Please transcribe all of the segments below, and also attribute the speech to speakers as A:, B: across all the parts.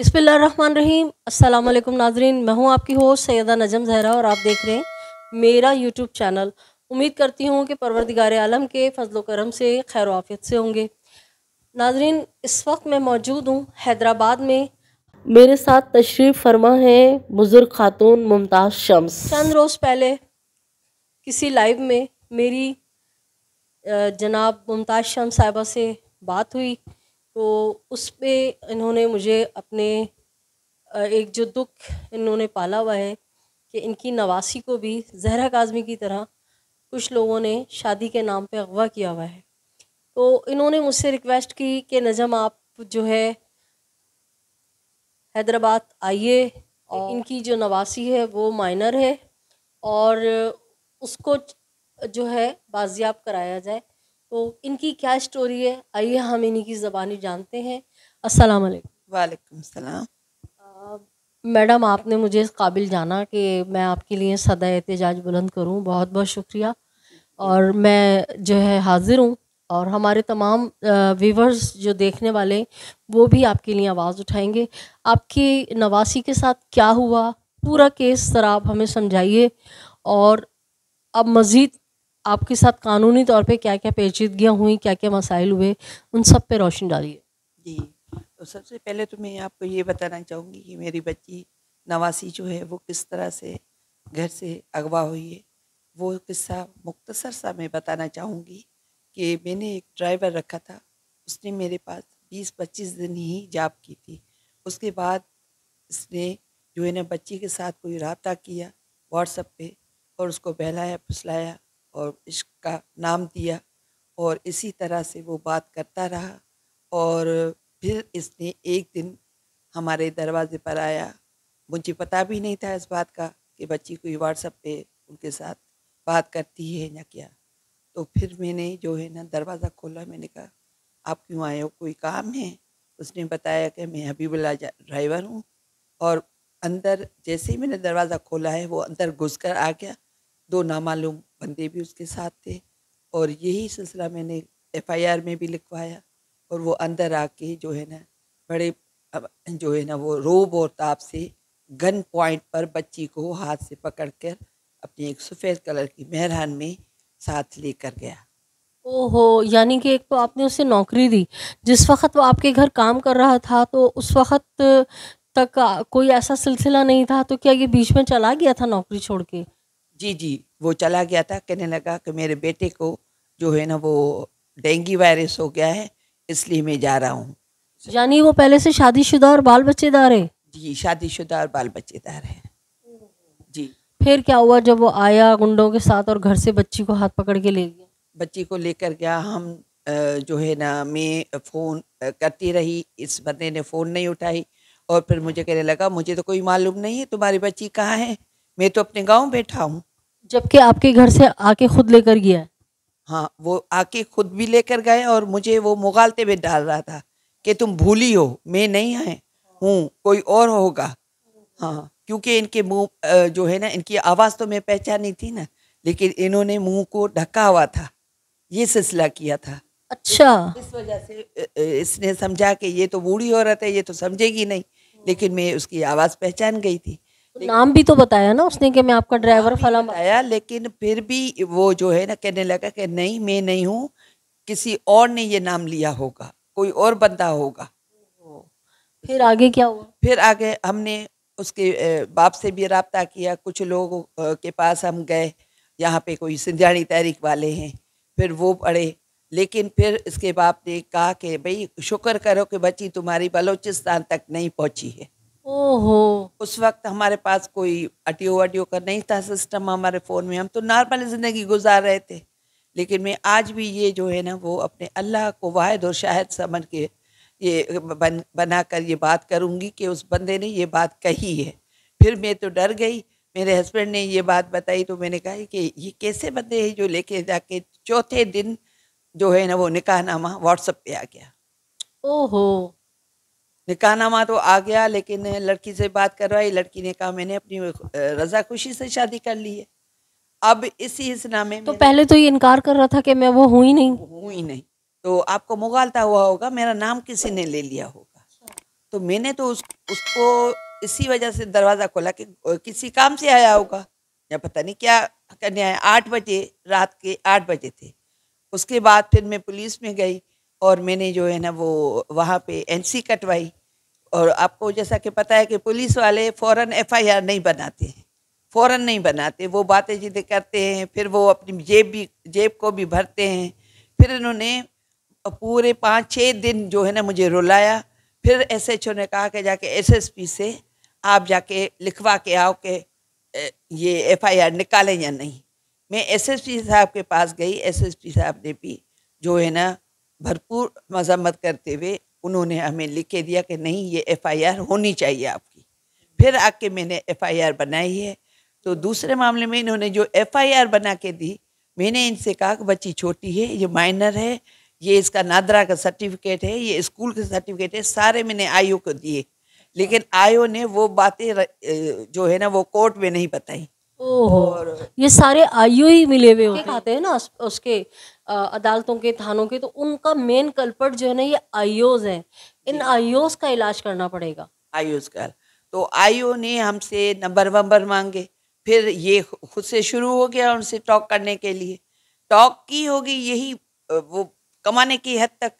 A: रहीम अस्सलाम वालेकुम नाजरीन मैं हूं आपकी होस्ट सैदा नजम जहरा और आप देख रहे हैं मेरा यूट्यूब चैनल उम्मीद करती हूं कि परवरदिगार आलम के फजल करम से खैर आफियत से होंगे नाजरीन इस वक्त मैं मौजूद हूं हैदराबाद में मेरे साथ तशरीफ़ फरमा है बुज़ुर्ग खातून मुमताज़ शम्स चंद रोज़ पहले किसी लाइव में मेरी जनाब मुमताज़ शम्स साहिबा से बात हुई तो उस पर इन्होंने मुझे अपने एक जो दुख इन्होंने पाला हुआ है कि इनकी नवासी को भी जहरा काजमी की तरह कुछ लोगों ने शादी के नाम पे अगवा किया हुआ है तो इन्होंने मुझसे रिक्वेस्ट की कि नज़म आप जो है हैदराबाद आइए और हाँ। इनकी जो नवासी है वो माइनर है और उसको जो है बाजियाब कराया जाए तो इनकी क्या स्टोरी है आइए हम इन्हीं की ज़बानी जानते हैं अस्सलाम
B: वालेकुम सलाम
A: मैडम आपने मुझे इस काबिल जाना कि मैं आपके लिए सदा एहतजाज बुलंद करूं बहुत बहुत शुक्रिया और मैं जो है हाज़िर हूं और हमारे तमाम व्यूवर्स जो देखने वाले वो भी आपके लिए आवाज़ उठाएंगे आपकी नवासी के साथ क्या हुआ पूरा केस सर आप हमें समझाइए और अब मज़ीद आपके साथ कानूनी तौर पे क्या क्या पेचीदगियाँ हुई क्या क्या मसाइल हुए उन सब पे रोशनी डालिए
B: जी तो सबसे पहले तो मैं आपको ये बताना चाहूँगी कि मेरी बच्ची नवासी जो है वो किस तरह से घर से अगवा हुई है वो किस्सा मुख्तसर सा मैं बताना चाहूँगी कि मैंने एक ड्राइवर रखा था उसने मेरे पास बीस पच्चीस दिन ही जाप की थी उसके बाद इसने जो है ना बच्ची के साथ कोई रबता किया व्हाट्सअप पे और उसको बहलाया फुसलाया और इश्क का नाम दिया और इसी तरह से वो बात करता रहा और फिर इसने एक दिन हमारे दरवाजे पर आया मुझे पता भी नहीं था इस बात का कि बच्ची कोई व्हाट्सअप पे उनके साथ बात करती है या क्या तो फिर मैंने जो है ना दरवाज़ा खोला मैंने कहा आप क्यों आए हो कोई काम है उसने बताया कि मैं हबीबुल्ला ड्राइवर हूँ और अंदर जैसे ही मैंने दरवाज़ा खोला है वो अंदर घुस कर आ गया दो नामालूम बंदे भी उसके साथ थे और यही सिलसिला मैंने एफआईआर में भी लिखवाया और वो अंदर आके जो है ना बड़े जो है ना वो रोब और ताप से गन पॉइंट पर बच्ची को हाथ से पकड़कर अपनी एक सफ़ेद कलर की मेहरान में साथ लेकर गया
A: ओहो यानी कि एक तो आपने उसे नौकरी दी जिस वक्त वो आपके घर काम कर रहा था तो उस वक्त तक कोई ऐसा सिलसिला नहीं था तो क्या ये बीच में चला गया था नौकरी छोड़ के
B: जी जी वो चला गया था कहने लगा कि मेरे बेटे को जो है ना वो डेंगू वायरस हो गया है इसलिए मैं जा रहा हूँ
A: यानी वो पहले से शादीशुदा और बाल बच्चेदार है
B: जी शादीशुदा और बाल बच्चेदार है जी
A: फिर क्या हुआ जब वो आया गुंडों के साथ और घर से बच्ची को हाथ पकड़ के ले गया
B: बच्ची को लेकर गया हम जो है ना मैं फ़ोन करती रही इस बंदे ने फ़ोन नहीं उठाई और फिर मुझे कहने लगा मुझे तो कोई मालूम नहीं है तुम्हारी बच्ची कहाँ है मैं तो अपने गांव बैठा हूँ जबकि
A: आपके घर से आके खुद लेकर गया है
B: हाँ वो आके खुद भी लेकर गए और मुझे वो मुगालते हुए डाल रहा था कि तुम भूली हो मैं नहीं है हूँ कोई और होगा हाँ क्योंकि इनके मुंह जो है ना इनकी आवाज़ तो मैं पहचानी थी ना लेकिन इन्होंने मुंह को ढका हुआ था ये सिलसिला किया था अच्छा इस वजह से इसने समझा कि ये तो बूढ़ी औरत है ये तो समझेगी नहीं लेकिन मैं उसकी आवाज़ पहचान गई थी नाम भी तो बताया ना उसने कि मैं आपका ड्राइवर फला बताया लेकिन फिर भी वो जो है ना कहने लगा कि नहीं मैं नहीं हूँ किसी और ने ये नाम लिया होगा कोई और बंदा होगा
A: फिर आगे क्या हुआ
B: फिर आगे हमने उसके बाप से भी रबता किया कुछ लोग के पास हम गए यहाँ पे कोई सिंधियाणी तहरीक वाले हैं फिर वो पढ़े लेकिन फिर इसके बाप ने कहा कि भाई शुक्र करो कि बच्ची तुम्हारी बलोचिस्तान तक नहीं पहुँची है ओहो उस वक्त हमारे पास कोई अटियो वटियो का नहीं था सिस्टम हमारे फ़ोन में हम तो नॉर्मल ज़िंदगी गुजार रहे थे लेकिन मैं आज भी ये जो है ना वो अपने अल्लाह को वाहिद और शाहिद समझ के ये बन बना कर ये बात करूँगी कि उस बंदे ने ये बात कही है फिर मैं तो डर गई मेरे हस्बैंड ने ये बात बताई तो मैंने कहा कि ये कैसे बंदे हैं जो लेके जाके चौथे दिन जो है ना वो निकाह नामा व्हाट्सएप पे आ गया ओहो निकाहनामा तो आ गया लेकिन लड़की से बात करवाई लड़की ने कहा मैंने अपनी रजा खुशी से शादी कर ली है अब इसी इसनामे तो
A: पहले तो ये इनकार कर रहा था कि मैं वो हुई नहीं
B: हुई नहीं तो आपको मुगालता हुआ होगा मेरा नाम किसी ने ले लिया होगा तो मैंने तो उस उसको इसी वजह से दरवाज़ा खोला कि किसी काम से आया होगा या पता नहीं क्या करने आया आठ बजे रात के आठ बजे थे उसके बाद फिर मैं पुलिस में गई और मैंने जो है ना वो वहाँ पे एनसी कटवाई और आपको जैसा कि पता है कि पुलिस वाले फ़ौरन एफआईआर नहीं बनाते हैं फ़ौरन नहीं बनाते वो बातें जिदे करते हैं फिर वो अपनी जेब भी जेब को भी भरते हैं फिर इन्होंने पूरे पाँच छः दिन जो है ना मुझे रुलाया फिर एसएचओ ने कहा कि जाके एसएसपी से आप जाके लिखवा के आओ के ये एफआईआर निकालें या नहीं मैं एसएसपी साहब के पास गई एसएसपी साहब ने भी जो है ना भरपूर मजम्मत करते हुए उन्होंने हमें लिख के दिया कि नहीं ये एफआईआर होनी चाहिए आपकी फिर आके मैंने एफआईआर बनाई है तो दूसरे मामले में इन्होंने जो एफआईआर बना के दी मैंने इनसे कहा कि बच्ची छोटी है ये माइनर है ये इसका नादरा का सर्टिफिकेट है ये स्कूल का सर्टिफिकेट है सारे मैंने आयो को दिए लेकिन आयो ने वो बातें जो है ना वो कोर्ट में नहीं बताई
A: ओह ये सारे आयु ही मिले हुए होते हैं ना उसके अदालतों के थानों के तो उनका मेन कल्पट जो है ना ये आईओज है इन आईओज का इलाज करना
B: पड़ेगा आईओज का तो आईओ ने हमसे नंबर वंबर मांगे फिर ये खुद से शुरू हो गया उनसे टॉक करने के लिए टॉक की होगी यही वो कमाने की हद तक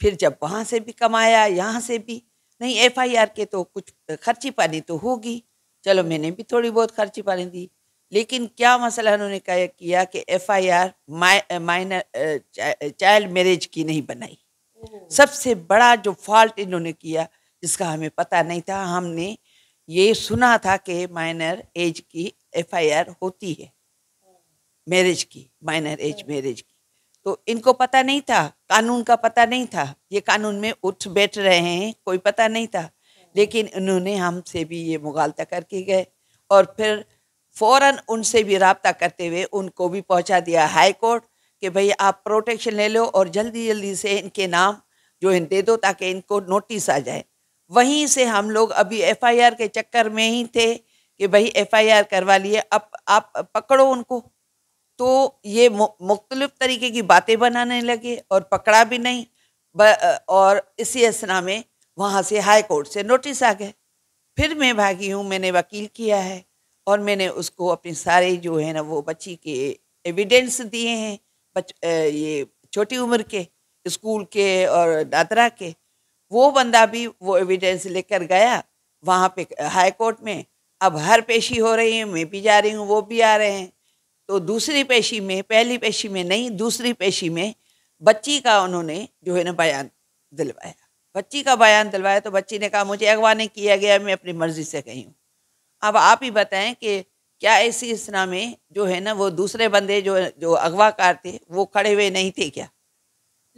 B: फिर जब वहाँ से भी कमाया यहाँ से भी नहीं एफआईआर के तो कुछ खर्ची पानी तो होगी चलो मैंने भी थोड़ी बहुत खर्ची पानी दी लेकिन क्या मसला उन्होंने कहा किया कि F I R minor child marriage की नहीं बनाई सबसे बड़ा जो फॉल्ट इन्होंने किया जिसका हमें पता नहीं था हमने ये सुना था कि माइनर एज की एफ आई आर होती है मैरिज की माइनर एज मैरिज की तो इनको पता नहीं था कानून का पता नहीं था ये कानून में उठ बैठ रहे हैं कोई पता नहीं था लेकिन उन्होंने हमसे भी ये मुगालता करके गए और फिर फ़ौरन उनसे भी रबता करते हुए उनको भी पहुंचा दिया हाई कोर्ट कि भाई आप प्रोटेक्शन ले लो और जल्दी जल्दी से इनके नाम जो इन दे दो ताकि इनको नोटिस आ जाए वहीं से हम लोग अभी एफआईआर के चक्कर में ही थे कि भाई एफआईआर करवा लिए अब आप पकड़ो उनको तो ये मुख्तलिफ तरीके की बातें बनाने लगे और पकड़ा भी नहीं और इसी असना में वहाँ से हाई कोर्ट से नोटिस आ गए फिर मैं भागी हूँ मैंने वकील किया है और मैंने उसको अपने सारे जो है ना वो बच्ची के एविडेंस दिए हैं बच ये छोटी उम्र के स्कूल के और दादरा के वो बंदा भी वो एविडेंस लेकर गया वहाँ पे हाई कोर्ट में अब हर पेशी हो रही है मैं भी जा रही हूँ वो भी आ रहे हैं तो दूसरी पेशी में पहली पेशी में नहीं दूसरी पेशी में बच्ची का उन्होंने जो है ना बयान दिलवाया बच्ची का बयान दिलवाया तो बच्ची ने कहा मुझे अगवा नहीं किया गया मैं अपनी मर्जी से गई हूँ अब आप ही बताएं कि क्या ऐसी इसना में जो है ना वो दूसरे बंदे जो जो अगवाकार थे वो खड़े हुए नहीं थे क्या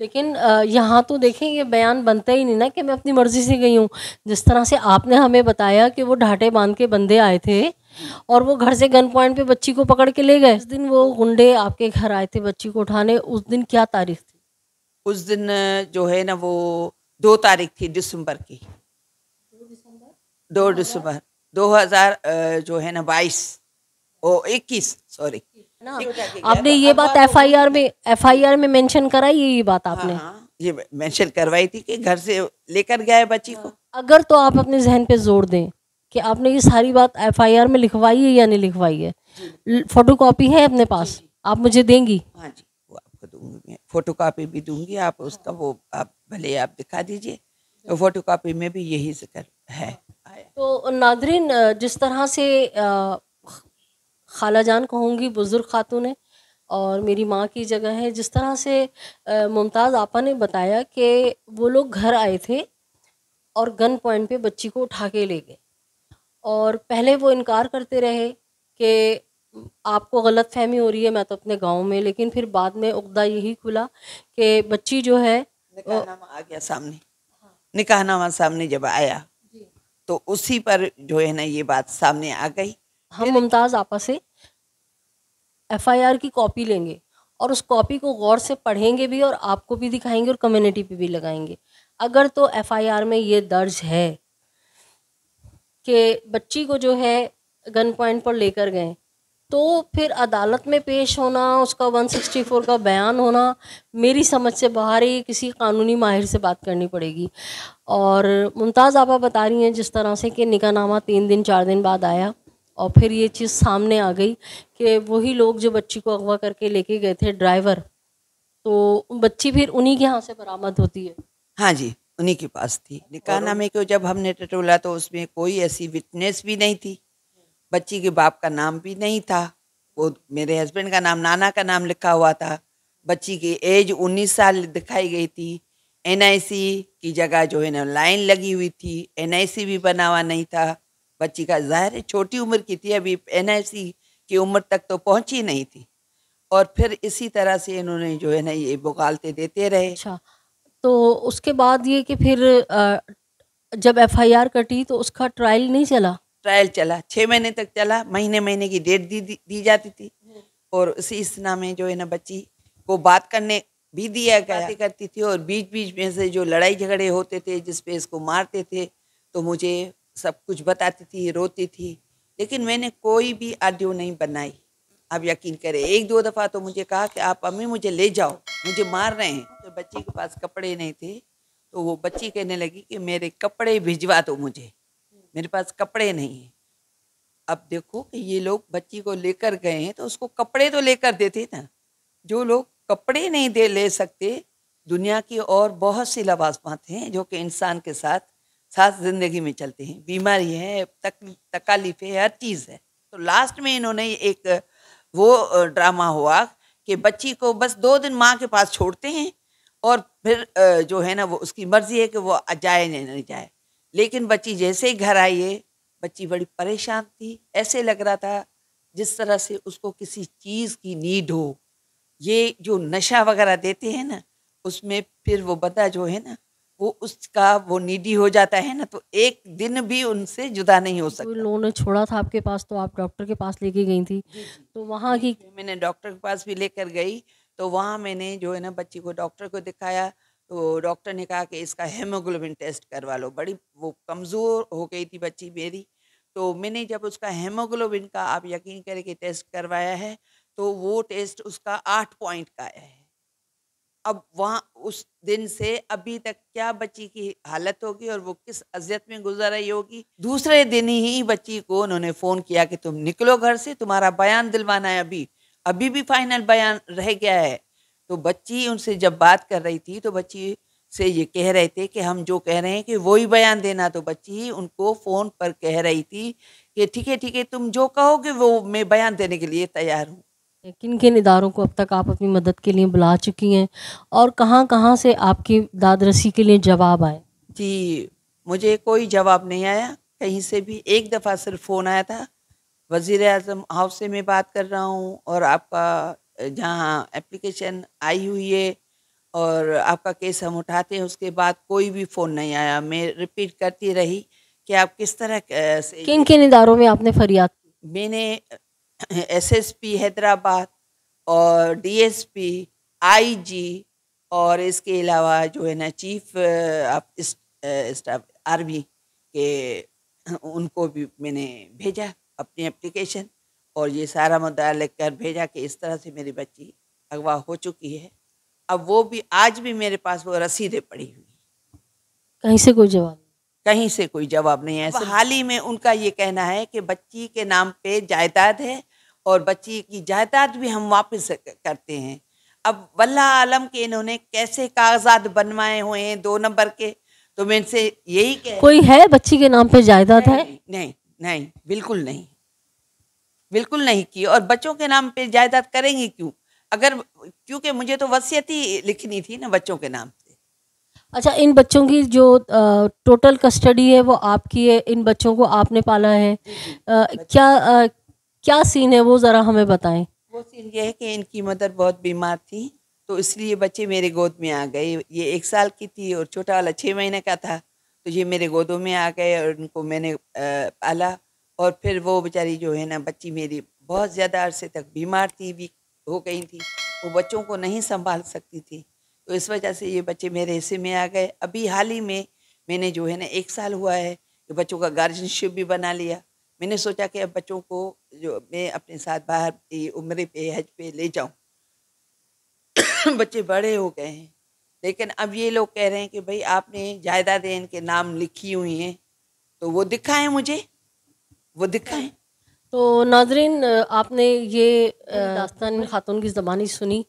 A: लेकिन यहाँ तो देखें ये बयान बनता ही नहीं ना कि मैं अपनी मर्ज़ी से गई हूँ जिस तरह से आपने हमें बताया कि वो ढाटे बांध के बंदे आए थे और वो घर से गन पॉइंट पे बच्ची को पकड़ के ले गए उस दिन वो गुंडे आपके घर आए थे बच्ची को उठाने उस दिन क्या तारीख थी
B: उस दिन जो है ना वो दो तारीख थी दिसंबर की दो दिसंबर दो दिसंबर 2000 जो है ना बाईस ओ इक्कीस सॉरी
A: आपने ये बात एफआईआर में एफआईआर में मेंशन कराई ये बात आपने
B: ये मेंशन करवाई थी कि घर से लेकर गया है बच्ची को हाँ, अगर
A: तो आप अपने जहन पे जोर दें कि आपने ये सारी बात एफआईआर में लिखवाई है या नहीं लिखवाई है फोटो कॉपी है अपने पास आप मुझे देंगी
B: हाँ जी वो आपको दूंगी फोटो कॉपी भी दूंगी आप उसका वो आप भले आप दिखा दीजिए तो फोटो कॉपी में भी यही जिक्र है
A: तो नादरीन जिस तरह से खाला जान कहूँगी बुज़ुर्ग खातून ने और मेरी माँ की जगह है जिस तरह से मुमताज़ आपा ने बताया कि वो लोग घर आए थे और गन पॉइंट पे बच्ची को उठा के ले गए और पहले वो इनकार करते रहे कि आपको गलत फहमी हो रही है मैं तो अपने गांव में लेकिन फिर बाद में उगदा यही खुला कि बच्ची जो है
B: निकाहनामा आ गया सामने निकाहनामा सामने जब आया तो उसी पर जो है ना ये बात सामने आ गई
A: हम मुमताज आपा से एफआईआर की कॉपी लेंगे और उस कॉपी को गौर से पढ़ेंगे भी और आपको भी दिखाएंगे और कम्युनिटी पे भी लगाएंगे अगर तो एफआईआर में ये दर्ज है कि बच्ची को जो है गन पॉइंट पर लेकर गए तो फिर अदालत में पेश होना उसका 164 का बयान होना मेरी समझ से बाहर ही किसी कानूनी माहिर से बात करनी पड़ेगी और मुमताज़ आपा बता रही हैं जिस तरह से कि निकाहनामा तीन दिन चार दिन बाद आया और फिर ये चीज़ सामने आ गई कि वही लोग जो बच्ची को अगवा करके लेके गए थे ड्राइवर तो
B: बच्ची फिर उन्हीं के यहाँ से बरामद होती है हाँ जी उन्हीं के पास थी निकाहनामे को जब हमने टटोला तो उसमें कोई ऐसी विटनेस भी नहीं थी बच्ची के बाप का नाम भी नहीं था वो मेरे हस्बैंड का नाम नाना का नाम लिखा हुआ था बच्ची की एज 19 साल दिखाई गई थी एन की जगह जो है ना लाइन लगी हुई थी एन भी बना हुआ नहीं था बच्ची का ज़ाहिर छोटी उम्र की थी अभी एन की उम्र तक तो पहुंची नहीं थी और फिर इसी तरह से इन्होंने जो है ना ये बुगालते देते रहे अच्छा
A: तो उसके बाद ये कि फिर जब एफआईआर कटी तो उसका ट्रायल नहीं चला
B: ट्रायल चला छः महीने तक चला महीने महीने की डेट दी दी जाती थी और उसी स्ना में जो है ना बच्ची को बात करने भी दिया गया करती थी और बीच बीच में से जो लड़ाई झगड़े होते थे जिसपे इसको मारते थे तो मुझे सब कुछ बताती थी रोती थी लेकिन मैंने कोई भी आडियो नहीं बनाई आप यकीन करें एक दो दफ़ा तो मुझे कहा कि आप अम्मी मुझे ले जाओ मुझे मार रहे हैं तो बच्ची के पास कपड़े नहीं थे तो वो बच्ची कहने लगी कि मेरे कपड़े भिजवा दो मुझे मेरे पास कपड़े नहीं हैं अब देखो कि ये लोग बच्ची को लेकर गए हैं तो उसको कपड़े तो लेकर देते ना जो लोग कपड़े नहीं दे ले सकते दुनिया की और बहुत सी लवाजमात हैं जो कि इंसान के साथ साथ ज़िंदगी में चलते हैं बीमारी है तक, तकालीफ है हर चीज़ है तो लास्ट में इन्होंने एक वो ड्रामा हुआ कि बच्ची को बस दो दिन माँ के पास छोड़ते हैं और फिर जो है ना वो उसकी मर्ज़ी है कि वो जाए या नहीं जाए लेकिन बच्ची जैसे ही घर आई है बच्ची बड़ी परेशान थी ऐसे लग रहा था जिस तरह से उसको किसी चीज़ की नीड हो ये जो नशा वगैरह देते हैं ना उसमें फिर वो बदा जो है ना वो उसका वो निडी हो जाता है ना तो एक दिन भी उनसे जुदा नहीं हो तो सकता
A: उन्होंने छोड़ा था आपके पास तो आप डॉक्टर के पास लेके गई थी तो वहाँ की
B: मैंने डॉक्टर के पास भी लेकर गई तो वहाँ मैंने जो है ना बच्ची को डॉक्टर को दिखाया तो डॉक्टर ने कहा कि इसका हेमोग्लोबिन टेस्ट करवा लो बड़ी वो कमज़ोर हो गई थी बच्ची मेरी तो मैंने जब उसका हेमोग्लोबिन का आप यकीन करें कि टेस्ट करवाया है तो वो टेस्ट उसका आठ पॉइंट का आया है अब वहाँ उस दिन से अभी तक क्या बच्ची की हालत होगी और वो किस अजियत में गुजर रही होगी दूसरे दिन ही बच्ची को उन्होंने फ़ोन किया कि तुम निकलो घर से तुम्हारा बयान दिलवाना है अभी अभी भी फाइनल बयान रह गया है तो बच्ची उनसे जब बात कर रही थी तो बच्ची से ये कह रहे थे कि हम जो कह रहे हैं कि वो ही बयान देना तो बच्ची ही उनको फ़ोन पर कह रही थी कि ठीक है ठीक है तुम जो कहोगे वो मैं बयान देने के लिए तैयार हूँ
A: किन किन इदारों को अब तक आप अपनी मदद के लिए बुला चुकी हैं और कहाँ कहाँ से आपकी दादरसी के लिए जवाब आए
B: जी मुझे कोई जवाब नहीं आया कहीं से भी एक दफ़ा सिर्फ फ़ोन आया था वज़ी अजम हाउस से मैं बात कर रहा हूँ और आपका जहाँ एप्लीकेशन आई हुई है और आपका केस हम उठाते हैं उसके बाद कोई भी फ़ोन नहीं आया मैं रिपीट करती रही कि आप किस तरह से किन
A: किन इदारों में आपने फरियाद एस
B: मैंने एसएसपी हैदराबाद और डीएसपी आईजी और इसके अलावा जो है ना चीफ आप स्टाफ आर्मी के उनको भी मैंने भेजा अपनी एप्लीकेशन और ये सारा मुद्दा कर भेजा कि इस तरह से मेरी बच्ची अगवा हो चुकी है अब वो भी आज भी मेरे पास वो रसीदें पड़ी हुई
A: कहीं से कोई जवाब
B: कहीं से कोई जवाब नहीं है हाल ही में उनका ये कहना है कि बच्ची के नाम पे जायदाद है और बच्ची की जायदाद भी हम वापस करते हैं अब वल्ला आलम के इन्होंने कैसे कागजात बनवाए हुए हैं दो नंबर के तो मैं इनसे यही कह
A: कोई है बच्ची के नाम पे जायदाद है
B: नहीं, नहीं बिल्कुल नहीं बिल्कुल नहीं की और बच्चों के नाम पे जायदाद करेंगे क्यों अगर क्योंकि मुझे तो वसीयत ही लिखनी थी ना बच्चों के नाम से
A: अच्छा इन बच्चों की जो आ, टोटल कस्टडी है वो आपकी है इन बच्चों को आपने पाला है आ, क्या आ, क्या सीन है वो ज़रा हमें बताएं
B: वो सीन ये है कि इनकी मदर बहुत बीमार थी तो इसलिए बच्चे मेरे गोद में आ गए ये एक साल की थी और छोटा वाला छः महीने का था तो ये मेरे गोदों में आ गए और उनको मैंने पाला और फिर वो बेचारी जो है ना बच्ची मेरी बहुत ज़्यादा अरसे तक बीमार थी भी हो गई थी वो बच्चों को नहीं संभाल सकती थी तो इस वजह से ये बच्चे मेरे हिस्से में आ गए अभी हाल ही में मैंने जो है ना एक साल हुआ है कि बच्चों का गार्जियनशिप भी बना लिया मैंने सोचा कि अब बच्चों को जो मैं अपने साथ बाहर उम्र पे हज पे ले जाऊं बच्चे बड़े हो गए हैं लेकिन अब ये लोग कह रहे हैं कि भाई आपने जायदादें इनके नाम लिखी हुई हैं तो वो दिखा है मुझे वो दिखाएं तो नाजरीन आपने
A: ये दास्तान खातून की ज़बानी सुनी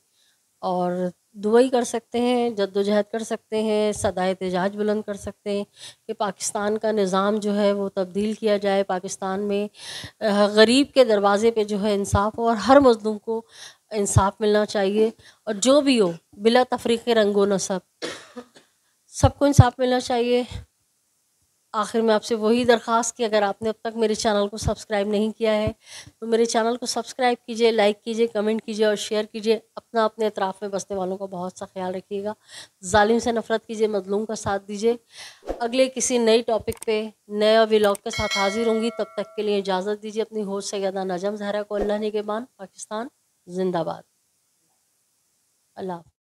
A: और दुआई कर सकते हैं जद्दोजहद कर सकते हैं सदाए तजाज बुलंद कर सकते हैं कि पाकिस्तान का निज़ाम जो है वो तब्दील किया जाए पाकिस्तान में गरीब के दरवाज़े पे जो है इंसाफ हो और हर मज़लूम को इंसाफ मिलना चाहिए और जो भी हो बिला तफरीक रंगो न सब सबको इंसाफ मिलना चाहिए आखिर में आपसे वही दरख्वास्त कि अगर आपने अब तक मेरे चैनल को सब्सक्राइब नहीं किया है तो मेरे चैनल को सब्सक्राइब कीजिए लाइक कीजिए कमेंट कीजिए और शेयर कीजिए अपना अपने अतराफ़ में बसने वालों का बहुत सा ख्याल रखिएगा ालिम से नफ़रत कीजिए मजलूम का साथ दीजिए अगले किसी नए टॉपिक पे नया व्लॉग के साथ हाजिर होंगी तब तक के लिए इजाज़त दीजिए अपनी होश से ज्यादा नजम जहरा को अल्लाह बान पाकिस्तान जिंदाबाद अल्लाह